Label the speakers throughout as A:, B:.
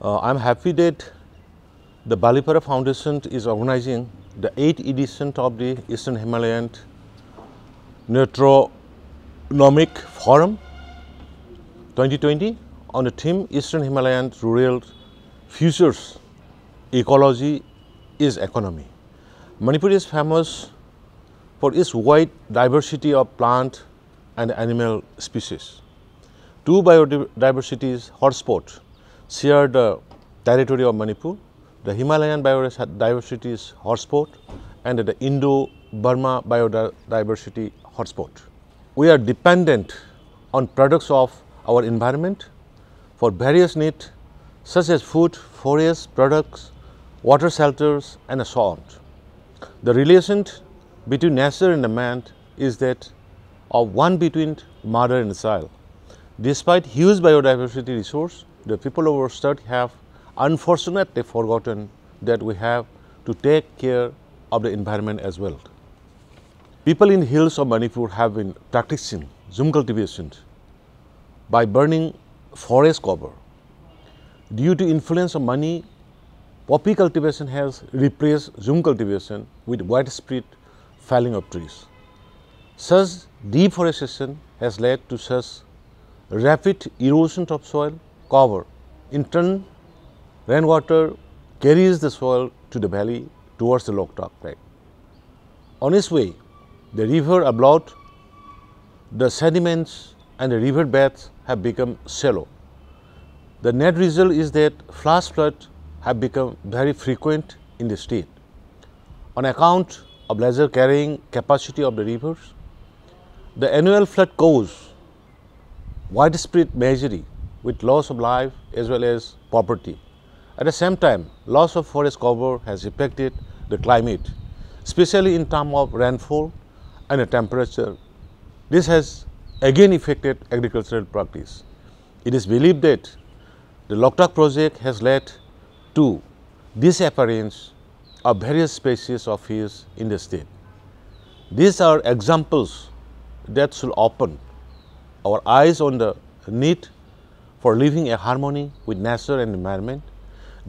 A: Uh, I'm happy that the Balipara Foundation is organizing the 8th edition of the Eastern Himalayan Neutronomic Forum 2020 on the theme Eastern Himalayan Rural Futures Ecology is Economy. Manipur is famous for its wide diversity of plant and animal species. Two biodiversities hotspots shared the territory of Manipur. The Himalayan biodiversity is hotspot and the Indo-Burma biodiversity hotspot. We are dependent on products of our environment for various needs such as food, forest products, water shelters and so on. The relation between nature and man is that of one between mother and child. Despite huge biodiversity resource, the people of our state have unfortunately forgotten that we have to take care of the environment as well. People in hills of Manipur have been practicing zoom cultivation by burning forest cover. Due to influence of money, poppy cultivation has replaced zoom cultivation with widespread felling of trees. Such deforestation has led to such rapid erosion of soil cover. In turn, rainwater carries the soil to the valley towards the Loktak Right On its way, the river abloat, the sediments and the river beds have become shallow. The net result is that flash floods have become very frequent in the state. On account of lesser carrying capacity of the rivers, the annual flood cause widespread misery with loss of life as well as property. At the same time, loss of forest cover has affected the climate, especially in terms of rainfall and the temperature. This has again affected agricultural practice. It is believed that the Loktak project has led to disappearance of various species of fish in the state. These are examples that should open our eyes on the need for living a harmony with nature and environment.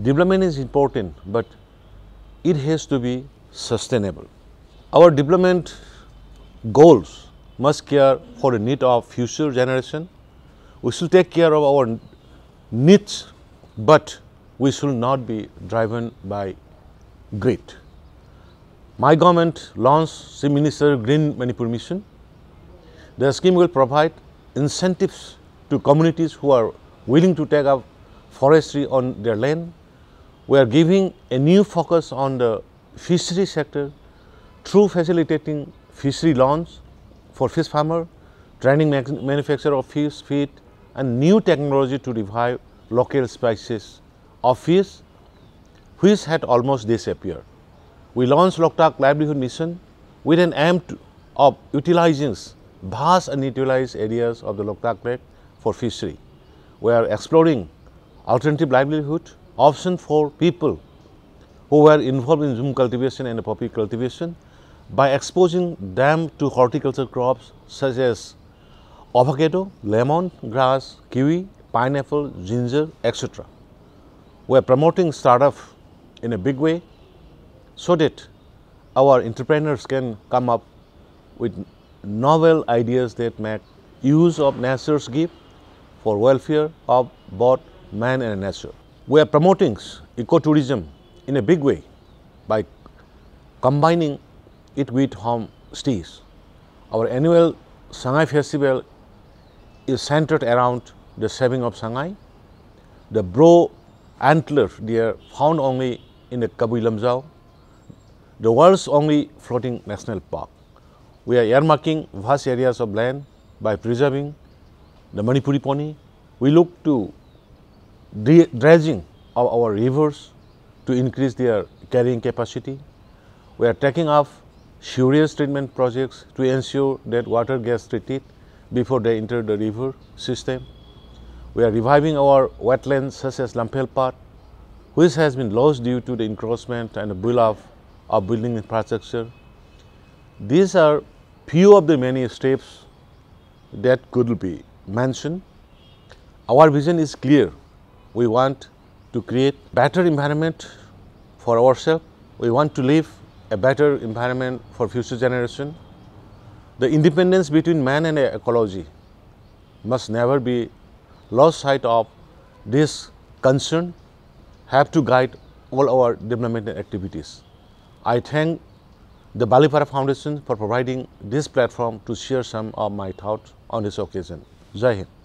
A: Development is important, but it has to be sustainable. Our development goals must care for the need of future generation. We should take care of our needs, but we should not be driven by greed. My government launched the Minister Green Manipur Mission. The scheme will provide incentives to communities who are willing to take up forestry on their land. We are giving a new focus on the fishery sector through facilitating fishery loans for fish farmer, training manufacturer of fish feed and new technology to revive local species of fish which had almost disappeared. We launched Loktak Livelihood Mission with an aim to, of utilizing vast unutilized areas of the Loktak Lake for fishery. We are exploring alternative livelihood option for people who were involved in zoom cultivation and poppy cultivation by exposing them to horticulture crops such as avocado, lemon, grass, kiwi, pineapple, ginger, etc. We are promoting startup in a big way so that our entrepreneurs can come up with novel ideas that make use of nature's gift for welfare of both man and nature. We are promoting ecotourism in a big way by combining it with homestays. Our annual Shanghai Festival is centered around the saving of Shanghai. The bro antler deer found only in the Kabui Lamzao, the world's only floating national park. We are earmarking vast areas of land by preserving the Manipuri Pony. We look to dredging of our rivers to increase their carrying capacity. We are taking up sewage treatment projects to ensure that water gets treated before they enter the river system. We are reviving our wetlands such as Lampel Park, which has been lost due to the encroachment and the build-up of building infrastructure. These are few of the many steps that could be mansion. Our vision is clear. We want to create better environment for ourselves. We want to leave a better environment for future generation. The independence between man and ecology must never be lost sight of this concern have to guide all our development activities. I thank the Balipara Foundation for providing this platform to share some of my thoughts on this occasion. جاهز